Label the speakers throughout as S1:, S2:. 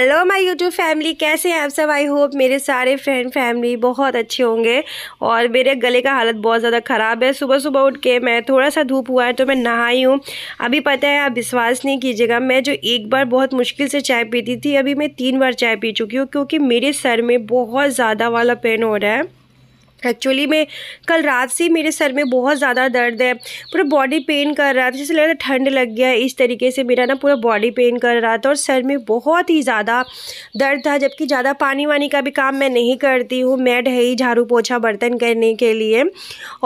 S1: hello my YouTube family कैसे हैं आप सब आई होप मेरे सारे फ्रेंड फैमिली बहुत अच्छे होंगे और मेरे गले का हालत बहुत ज़्यादा ख़राब है सुबह सुबह उठ के मैं थोड़ा सा धूप हुआ है तो मैं नहाई हूँ अभी पता है आप विश्वास नहीं कीजिएगा मैं जो एक बार बहुत मुश्किल से चाय पीती थी अभी मैं तीन बार चाय पी चुकी हूँ क्योंकि मेरे सर में बहुत ज़्यादा वाला पेन हो रहा है एक्चुअली में कल रात से मेरे सर में बहुत ज़्यादा दर्द है पूरा बॉडी पेन कर रहा था जैसे लग रहा ठंड लग गया इस तरीके से मेरा ना पूरा बॉडी पेन कर रहा था और सर में बहुत ही ज़्यादा दर्द था जबकि ज़्यादा पानी वानी का भी काम मैं नहीं करती हूँ मैड है ही झाड़ू पोछा बर्तन करने के लिए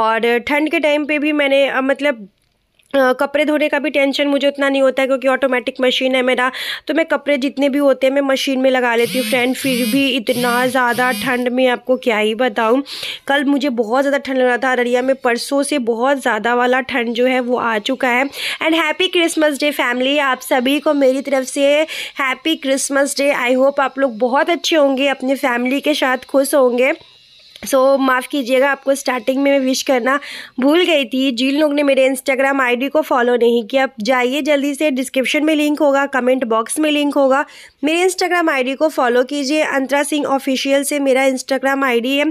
S1: और ठंड के टाइम पर भी मैंने मतलब कपड़े धोने का भी टेंशन मुझे उतना नहीं होता है क्योंकि ऑटोमेटिक मशीन है मेरा तो मैं कपड़े जितने भी होते हैं मैं मशीन में लगा लेती हूँ फ्रेंड फिर भी इतना ज़्यादा ठंड में आपको क्या ही बताऊँ कल मुझे बहुत ज़्यादा ठंड लग रहा था अररिया में परसों से बहुत ज़्यादा वाला ठंड जो है वो आ चुका है and happy Christmas day family आप सभी को मेरी तरफ से happy Christmas day I hope आप लोग बहुत अच्छे होंगे अपने फैमिली के साथ खुश होंगे सो so, माफ़ कीजिएगा आपको स्टार्टिंग में मैं विश करना भूल गई थी जिन लोग ने मेरे इंस्टाग्राम आईडी को फॉलो नहीं किया जाइए जल्दी से डिस्क्रिप्शन में लिंक होगा कमेंट बॉक्स में लिंक होगा मेरे इंस्टाग्राम आईडी को फॉलो कीजिए अंतरा सिंह ऑफिशियल से मेरा इंस्टाग्राम आईडी है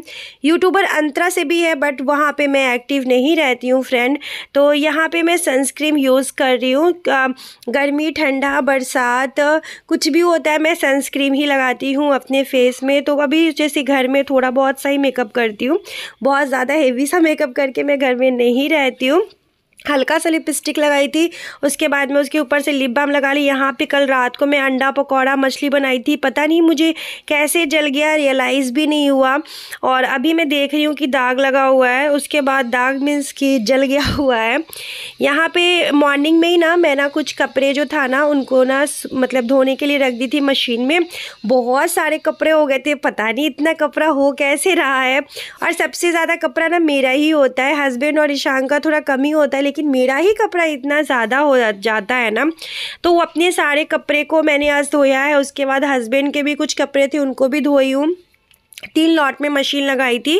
S1: यूट्यूबर अंतरा से भी है बट वहाँ पर मैं एक्टिव नहीं रहती हूँ फ्रेंड तो यहाँ पर मैं सनस्क्रीन यूज़ कर रही हूँ गर्मी ठंडा बरसात कुछ भी होता है मैं सनस्क्रीन ही लगाती हूँ अपने फेस में तो अभी जैसे घर में थोड़ा बहुत सही मेकअप मेकअप करती हूँ बहुत ज़्यादा हेवी सा मेकअप करके मैं घर में नहीं रहती हूँ हल्का सा लिपस्टिक लगाई थी उसके बाद में उसके ऊपर से लिप बाम लगा ली यहाँ पे कल रात को मैं अंडा पकौड़ा मछली बनाई थी पता नहीं मुझे कैसे जल गया रियलाइज़ भी नहीं हुआ और अभी मैं देख रही हूँ कि दाग लगा हुआ है उसके बाद दाग मीन्स कि जल गया हुआ है यहाँ पर मॉर्निंग में ही ना मैं ना कुछ कपड़े जो था ना उनको ना मतलब धोने के लिए रख दी थी मशीन में बहुत सारे कपड़े हो गए थे पता नहीं इतना कपड़ा हो कैसे रहा है और सबसे ज़्यादा कपड़ा ना मेरा ही होता है हस्बैंड और ईशान का थोड़ा कम ही होता है लेकिन लेकिन मेरा ही कपड़ा इतना ज़्यादा हो जाता है ना तो वो अपने सारे कपड़े को मैंने आज धोया है उसके बाद हस्बैंड के भी कुछ कपड़े थे उनको भी धोई हूँ तीन लॉट में मशीन लगाई थी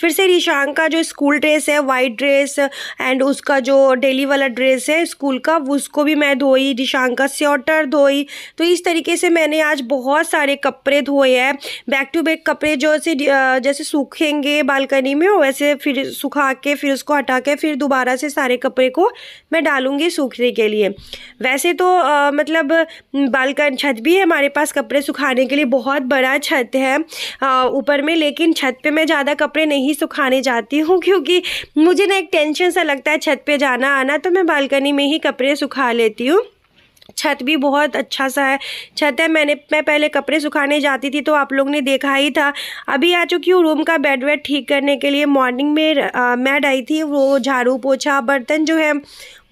S1: फिर से रिशांग का जो स्कूल ड्रेस है वाइट ड्रेस एंड उसका जो डेली वाला ड्रेस है स्कूल का उसको भी मैं धोई रिशांग का स्वेटर धोई तो इस तरीके से मैंने आज बहुत सारे कपड़े धोए हैं बैक टू बैक कपड़े जो से जैसे सूखेंगे बालकनी में वैसे फिर सुखा के फिर उसको हटा के फिर दोबारा से सारे कपड़े को मैं डालूँगी सूखने के लिए वैसे तो आ, मतलब बालकन छत भी है हमारे पास कपड़े सुखाने के लिए बहुत बड़ा छत है आ, ऊपर में लेकिन छत पे मैं ज़्यादा कपड़े नहीं सुखाने जाती हूँ क्योंकि मुझे ना एक टेंशन सा लगता है छत पे जाना आना तो मैं बालकनी में ही कपड़े सुखा लेती हूँ छत भी बहुत अच्छा सा है छत है मैंने मैं पहले कपड़े सुखाने जाती थी तो आप लोग ने देखा ही था अभी आ चुकी हूँ रूम का बेड वेड ठीक करने के लिए मॉर्निंग में मैड मैं आई थी वो झाड़ू पोछा बर्तन जो है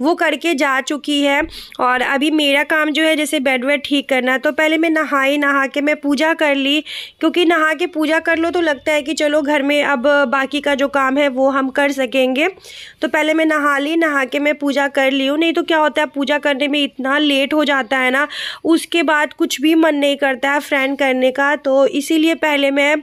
S1: वो करके जा चुकी है और अभी मेरा काम जो है जैसे बेड वेड ठीक करना तो पहले मैं नहाई नहा के मैं पूजा कर ली क्योंकि नहा के पूजा कर लो तो लगता है कि चलो घर में अब बाकी का जो काम है वो हम कर सकेंगे तो पहले मैं नहा ली नहा के मैं पूजा कर ली हूँ नहीं तो क्या होता है पूजा करने में इतना लेट हो जाता है ना उसके बाद कुछ भी मन नहीं करता है फ्रेंड करने का तो इसीलिए पहले मैं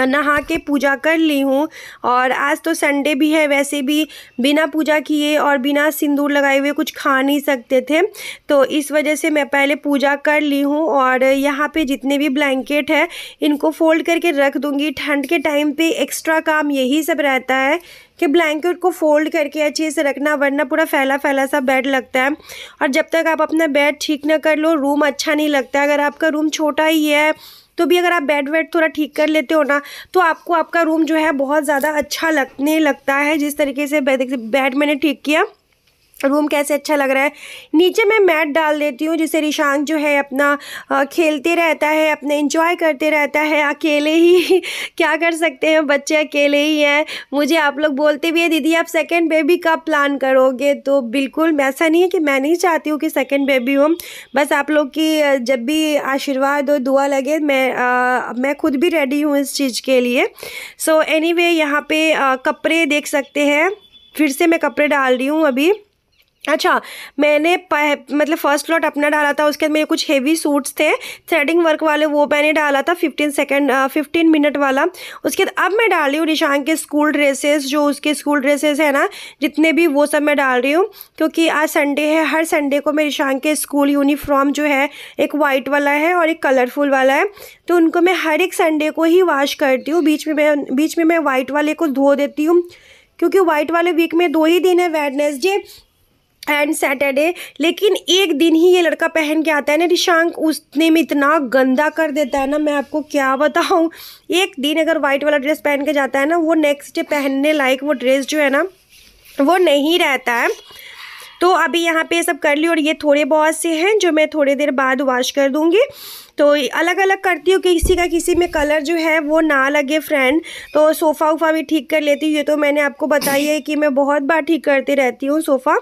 S1: नहा के पूजा कर ली हूँ और आज तो संडे भी है वैसे भी बिना पूजा किए और बिना सिंदूर लगाए हुए कुछ खा नहीं सकते थे तो इस वजह से मैं पहले पूजा कर ली हूँ और यहाँ पे जितने भी ब्लैंकेट है इनको फोल्ड करके रख दूँगी ठंड के टाइम पे एक्स्ट्रा काम यही सब रहता है कि ब्लैंकेट को फोल्ड करके अच्छे से रखना वरना पूरा फैला फैला सा बेड लगता है और जब तक आप अपना बेड ठीक ना कर लो रूम अच्छा नहीं लगता अगर आपका रूम छोटा ही है तो भी अगर आप बेड वेड थोड़ा ठीक कर लेते हो ना तो आपको आपका रूम जो है बहुत ज़्यादा अच्छा लगने लगता है जिस तरीके से बेड मैंने ठीक किया रूम कैसे अच्छा लग रहा है नीचे मैं मैट डाल देती हूँ जिससे रिशांक जो है अपना खेलते रहता है अपने इंजॉय करते रहता है अकेले ही क्या कर सकते हैं बच्चे अकेले ही हैं मुझे आप लोग बोलते भी हैं दीदी आप सेकंड बेबी कब प्लान करोगे तो बिल्कुल ऐसा नहीं है कि मैं नहीं चाहती हूँ कि सेकेंड बेबी हो बस आप लोग की जब भी आशीर्वाद और दुआ लगे मैं आ, मैं खुद भी रेडी हूँ इस चीज़ के लिए सो एनी वे यहाँ पर कपड़े देख सकते हैं फिर से मैं कपड़े डाल रही हूँ अभी अच्छा मैंने पह, मतलब फर्स्ट लॉट अपना डाला था उसके बाद मेरे कुछ हेवी सूट्स थे थ्रेडिंग वर्क वाले वो मैंने डाला था फिफ्टीन सेकेंड फिफ्टीन मिनट वाला उसके बाद अब मैं डाल रही हूँ निशान के स्कूल ड्रेसेस जो उसके स्कूल ड्रेसेस है ना जितने भी वो सब मैं डाल रही हूँ क्योंकि आज संडे है हर संडे को मैं निशान के स्कूल यूनिफॉर्म जो है एक वाइट वाला है और एक कलरफुल वाला है तो उनको मैं हर एक संडे को ही वॉश करती हूँ बीच में मैं बीच में मैं वाइट वाले को धो देती हूँ क्योंकि वाइट वाले वीक में दो ही दिन है वेडनेसडे एंड सैटरडे लेकिन एक दिन ही ये लड़का पहन के आता है ना निशांक उसने में इतना गंदा कर देता है ना मैं आपको क्या बताऊँ एक दिन अगर वाइट वाला ड्रेस पहन के जाता है ना वो नेक्स्ट डे पहनने लायक वो ड्रेस जो है ना वो नहीं रहता है तो अभी यहाँ पे सब कर ली और ये थोड़े बहुत से हैं जो मैं थोड़ी देर बाद वॉश कर दूँगी तो अलग अलग करती हूँ कि किसी का किसी में कलर जो है वो ना लगे फ्रेंड तो सोफ़ा उफ़ा भी ठीक कर लेती हूँ ये तो मैंने आपको बताई है कि मैं बहुत बार ठीक करती रहती हूँ सोफ़ा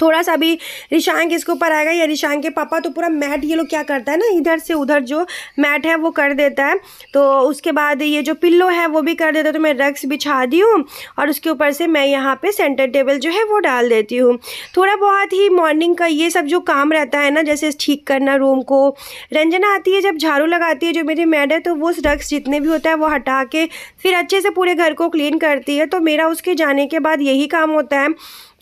S1: थोड़ा सा भी रिशांक इसके ऊपर आएगा या रिशांक के पापा तो पूरा मैट ये लोग क्या करता है ना इधर से उधर जो मैट है वो कर देता है तो उसके बाद ये जो पिल्लो है वो भी कर देता है तो मैं रक्स बिछा दी हूँ और उसके ऊपर से मैं यहाँ पे सेंटर टेबल जो है वो डाल देती हूँ थोड़ा बहुत ही मॉर्निंग का ये सब जो काम रहता है ना जैसे ठीक करना रूम को रंजना आती है जब झाड़ू लगाती है जो मेरी मैड है तो वो रक्स जितने भी होता है वो हटा के फिर अच्छे से पूरे घर को क्लीन करती है तो मेरा उसके जाने के बाद यही काम होता है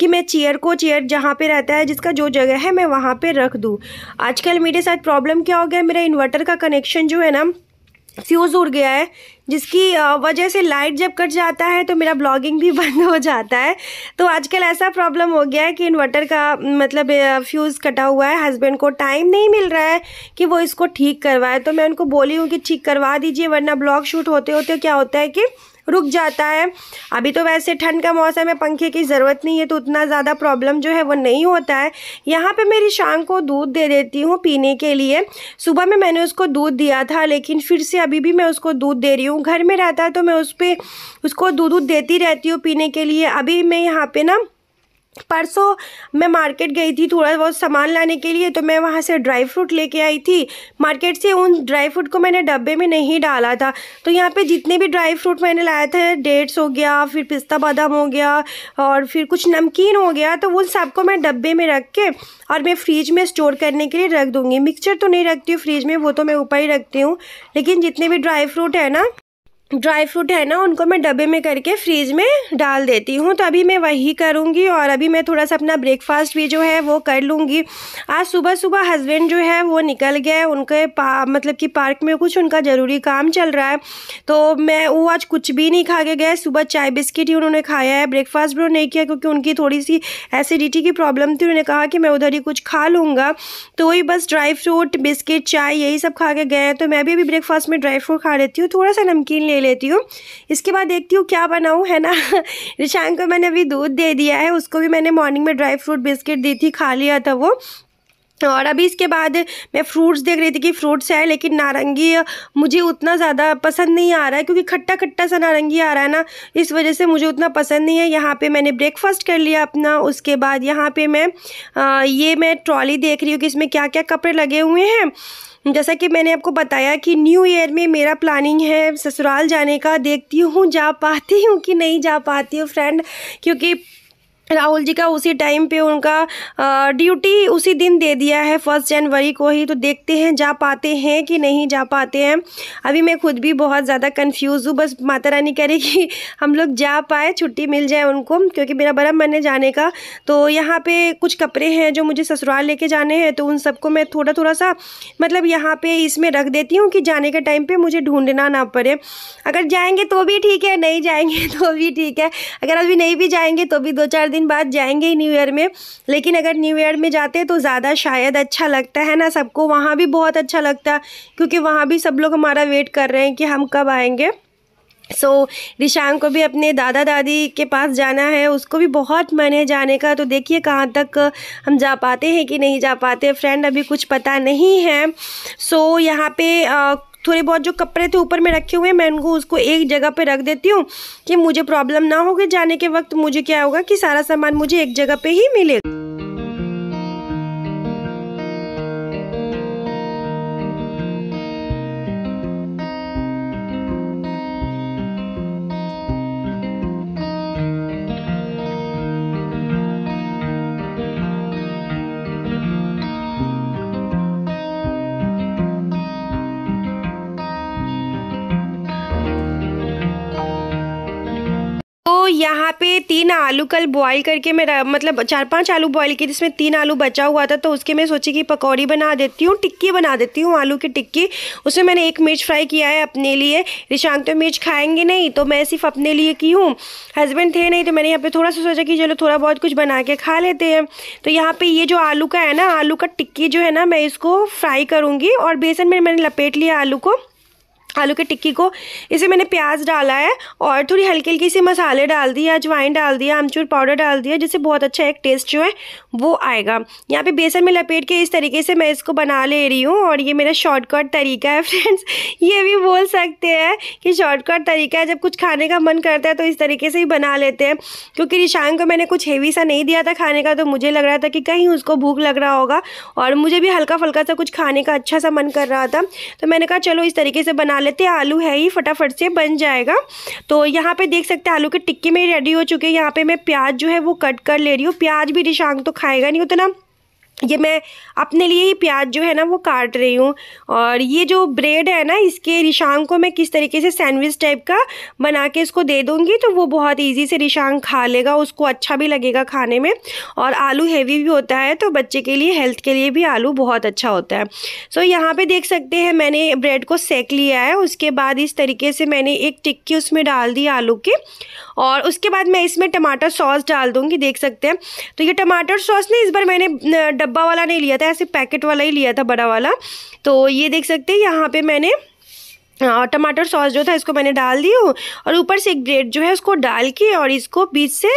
S1: कि मैं चेयर को चेयर जहाँ पे रहता है जिसका जो जगह है मैं वहाँ पे रख दूँ आजकल मेरे साथ प्रॉब्लम क्या हो गया मेरा इन्वर्टर का कनेक्शन जो है ना फ्यूज़ उड़ गया है जिसकी वजह से लाइट जब कट जाता है तो मेरा ब्लॉगिंग भी बंद हो जाता है तो आजकल ऐसा प्रॉब्लम हो गया है कि इन्वर्टर का मतलब फ्यूज़ कटा हुआ है हस्बैंड को टाइम नहीं मिल रहा है कि वो इसको ठीक करवाए तो मैं उनको बोली हूँ कि ठीक करवा दीजिए वरना ब्लॉग शूट होते होते क्या होता है कि रुक जाता है अभी तो वैसे ठंड का मौसम है पंखे की ज़रूरत नहीं है तो उतना ज़्यादा प्रॉब्लम जो है वो नहीं होता है यहाँ पे मेरी शाम को दूध दे देती हूँ पीने के लिए सुबह में मैंने उसको दूध दिया था लेकिन फिर से अभी भी मैं उसको दूध दे रही हूँ घर में रहता है तो मैं उस पर उसको दूध दूध देती रहती हूँ पीने के लिए अभी मैं यहाँ पर ना परसों मैं मार्केट गई थी थोड़ा बहुत सामान लाने के लिए तो मैं वहाँ से ड्राई फ्रूट लेके आई थी मार्केट से उन ड्राई फ्रूट को मैंने डब्बे में नहीं डाला था तो यहाँ पे जितने भी ड्राई फ्रूट मैंने लाए थे डेट्स हो गया फिर पिस्ता बादाम हो गया और फिर कुछ नमकीन हो गया तो उन सबको मैं डब्बे में रख के और मैं फ्रिज में स्टोर करने के लिए रख दूँगी मिक्सचर तो नहीं रखती हूँ फ्रिज में वो तो मैं ऊपर ही रखती हूँ लेकिन जितने भी ड्राई फ्रूट है ना ड्राई फ्रूट है ना उनको मैं डब्बे में करके फ्रीज में डाल देती हूँ तो अभी मैं वही करूँगी और अभी मैं थोड़ा सा अपना ब्रेकफास्ट भी जो है वो कर लूँगी आज सुबह सुबह हस्बैंड जो है वो निकल गए उनके मतलब कि पार्क में कुछ उनका ज़रूरी काम चल रहा है तो मैं वो आज कुछ भी नहीं खा के गए सुबह चाय बिस्किट ही उन्होंने खाया है ब्रेकफास्ट भी उन्होंने नहीं किया क्योंकि उनकी थोड़ी सी एसिडिटी की प्रॉब्लम थी उन्होंने कहा कि मैं उधर ही कुछ खा लूँगा तो वही बस ड्राई फ्रूट बिस्किट चाय यही सब खा के गए तो मैं भी अभी ब्रेकफास्ट में ड्राई फ्रूट खा लेती हूँ थोड़ा सा नमकीन ले लेती हूँ इसके बाद देखती हूँ क्या बनाऊँ है ना रिशांग को मैंने अभी दूध दे दिया है उसको भी मैंने मॉर्निंग में ड्राई फ्रूट बिस्किट दी थी खा लिया था वो और अभी इसके बाद मैं फ्रूट्स देख रही थी कि फ्रूट्स है लेकिन नारंगी मुझे उतना ज़्यादा पसंद नहीं आ रहा है क्योंकि खट्टा खट्टा सा नारंगी आ रहा है ना इस वजह से मुझे उतना पसंद नहीं है यहाँ पे मैंने ब्रेकफास्ट कर लिया अपना उसके बाद यहाँ पे मैं आ, ये मैं ट्रॉली देख रही हूँ कि इसमें क्या क्या कपड़े लगे हुए हैं जैसा कि मैंने आपको बताया कि न्यू ईयर में मेरा प्लानिंग है ससुराल जाने का देखती हूँ जा पाती हूँ कि नहीं जा पाती हूँ फ्रेंड क्योंकि राहुल जी का उसी टाइम पे उनका ड्यूटी उसी दिन दे दिया है फर्स्ट जनवरी को ही तो देखते हैं जा पाते हैं कि नहीं जा पाते हैं अभी मैं खुद भी बहुत ज़्यादा कंफ्यूज हूँ बस माता रानी करे कि हम लोग जा पाए छुट्टी मिल जाए उनको क्योंकि मेरा बड़ा मन है जाने का तो यहाँ पे कुछ कपड़े हैं जो मुझे ससुराल लेके जाने हैं तो उन सबको मैं थोड़ा थोड़ा सा मतलब यहाँ पर इसमें रख देती हूँ कि जाने के टाइम पर मुझे ढूंढना ना पड़े अगर जाएँगे तो भी ठीक है नहीं जाएँगे तो भी ठीक है अगर अभी नहीं भी जाएँगे तो भी दो चार दिन दिन बाद जाएंगे ही न्यू ईयर में लेकिन अगर न्यू ईयर में जाते तो ज़्यादा शायद अच्छा लगता है ना सबको वहाँ भी बहुत अच्छा लगता है क्योंकि वहाँ भी सब लोग हमारा वेट कर रहे हैं कि हम कब आएंगे सो so, दिशांग को भी अपने दादा दादी के पास जाना है उसको भी बहुत मन है जाने का तो देखिए कहाँ तक हम जा पाते हैं कि नहीं जा पाते फ्रेंड अभी कुछ पता नहीं है सो so, यहाँ पे आ, थोड़े बहुत जो कपड़े थे ऊपर में रखे हुए मैं उनको उसको एक जगह पर रख देती हूँ कि मुझे प्रॉब्लम ना होगी जाने के वक्त मुझे क्या होगा कि सारा सामान मुझे एक जगह पर ही मिलेगा यहाँ पे तीन आलू कल बॉईल करके मेरा मतलब चार पांच आलू बॉईल किए जिसमें तीन आलू बचा हुआ था तो उसके मैं सोची कि पकौड़ी बना देती हूँ टिक्की बना देती हूँ आलू की टिक्की उसमें मैंने एक मिर्च फ्राई किया है अपने लिए रिशांग तो मिर्च खाएंगे नहीं तो मैं सिर्फ अपने लिए की हूँ हस्बैंड थे नहीं तो मैंने यहाँ पर थोड़ा सा सोचा कि चलो थोड़ा बहुत कुछ बना के खा लेते हैं तो यहाँ पर ये जो आलू का है ना आलू का टिक्की जो है ना मैं इसको फ्राई करूँगी और बेसन में मैंने लपेट लिया आलू को आलू के टिक्की को इसे मैंने प्याज डाला है और थोड़ी हल्की हल्की से मसाले डाल दिए अजवाइन डाल दिया आमचूर पाउडर डाल दिया जिससे बहुत अच्छा एक टेस्ट जो है वो आएगा यहाँ पे बेसन में लपेट के इस तरीके से मैं इसको बना ले रही हूँ और ये मेरा शॉर्टकट तरीका है फ्रेंड्स ये भी बोल सकते हैं कि शॉर्टकट तरीका है जब कुछ खाने का मन करता है तो इस तरीके से ही बना लेते हैं क्योंकि रिशांग को मैंने कुछ हेवी सा नहीं दिया था खाने का तो मुझे लग रहा था कि कहीं उसको भूख लग रहा होगा और मुझे भी हल्का फुल्का सा कुछ खाने का अच्छा सा मन कर रहा था तो मैंने कहा चलो इस तरीके से बना लेते हैं आलू है ही फटाफट से बन जाएगा तो यहाँ पे देख सकते हैं आलू के टिक्की में रेडी हो चुके हैं यहाँ पे मैं प्याज जो है वो कट कर ले रही हूँ प्याज भी रिशांग तो खाएगा नहीं उतना ये मैं अपने लिए ही प्याज जो है ना वो काट रही हूँ और ये जो ब्रेड है ना इसके रिशांग को मैं किस तरीके से सैंडविच टाइप का बना के इसको दे दूँगी तो वो बहुत इजी से रिशांग खा लेगा उसको अच्छा भी लगेगा खाने में और आलू हैवी भी होता है तो बच्चे के लिए हेल्थ के लिए भी आलू बहुत अच्छा होता है सो so, यहाँ पर देख सकते हैं मैंने ब्रेड को सेक लिया है उसके बाद इस तरीके से मैंने एक टिक्की उसमें डाल दी आलू की और उसके बाद मैं इसमें टमाटर सॉस डाल दूँगी देख सकते हैं तो ये टमाटर सॉस ने इस बार मैंने डब्बा वाला नहीं लिया था ऐसे पैकेट वाला ही लिया था बड़ा वाला तो ये देख सकते हैं यहाँ पे मैंने हाँ, टमाटर सॉस जो था इसको मैंने डाल दी हूँ और ऊपर से एक ब्रेड जो है उसको डाल के और इसको बीच से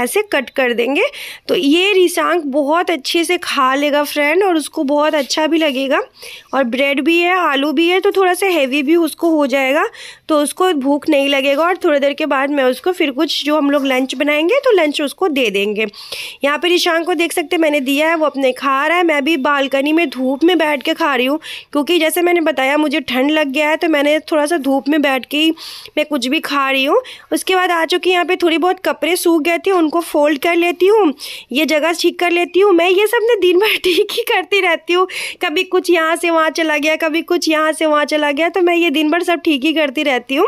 S1: ऐसे कट कर देंगे तो ये रिसांग बहुत अच्छे से खा लेगा फ्रेंड और उसको बहुत अच्छा भी लगेगा और ब्रेड भी है आलू भी है तो थोड़ा सा हैवी भी उसको हो जाएगा तो उसको भूख नहीं लगेगा और थोड़ी देर के बाद मैं उसको फिर कुछ जो हम लोग लंच बनाएंगे तो लंच उसको दे देंगे यहाँ पर रिशांग को देख सकते मैंने दिया है वो अपने खा रहा है मैं भी बालकनी में धूप में बैठ के खा रही हूँ क्योंकि जैसे मैंने बताया मुझे ठंड लग गया है तो मैंने मैंने थोड़ा सा धूप में बैठ के ही मैं कुछ भी खा रही हूँ उसके बाद आ चुकी यहाँ पे थोड़ी बहुत कपड़े सूख गए थे उनको फोल्ड कर लेती हूँ ये जगह ठीक कर लेती हूँ मैं ये सब ने दिन भर ठीक ही करती रहती हूँ कभी कुछ यहाँ से वहाँ चला गया कभी कुछ यहाँ से वहाँ चला गया तो मैं ये दिन भर सब ठीक ही करती रहती हूँ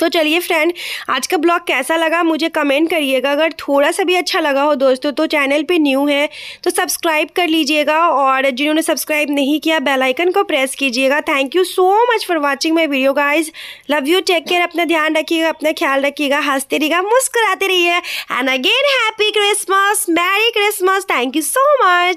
S1: तो चलिए फ्रेंड आज का ब्लॉग कैसा लगा मुझे कमेंट करिएगा अगर थोड़ा सा भी अच्छा लगा हो दोस्तों तो चैनल पे न्यू है तो सब्सक्राइब कर लीजिएगा और जिन्होंने सब्सक्राइब नहीं किया बेल आइकन को प्रेस कीजिएगा thank you so much for watching my video guys love you take care अपना ध्यान रखिएगा अपना ख्याल रखिएगा हंसते रहिएगा मुस्कुराते रहिए and again happy Christmas merry Christmas thank you so much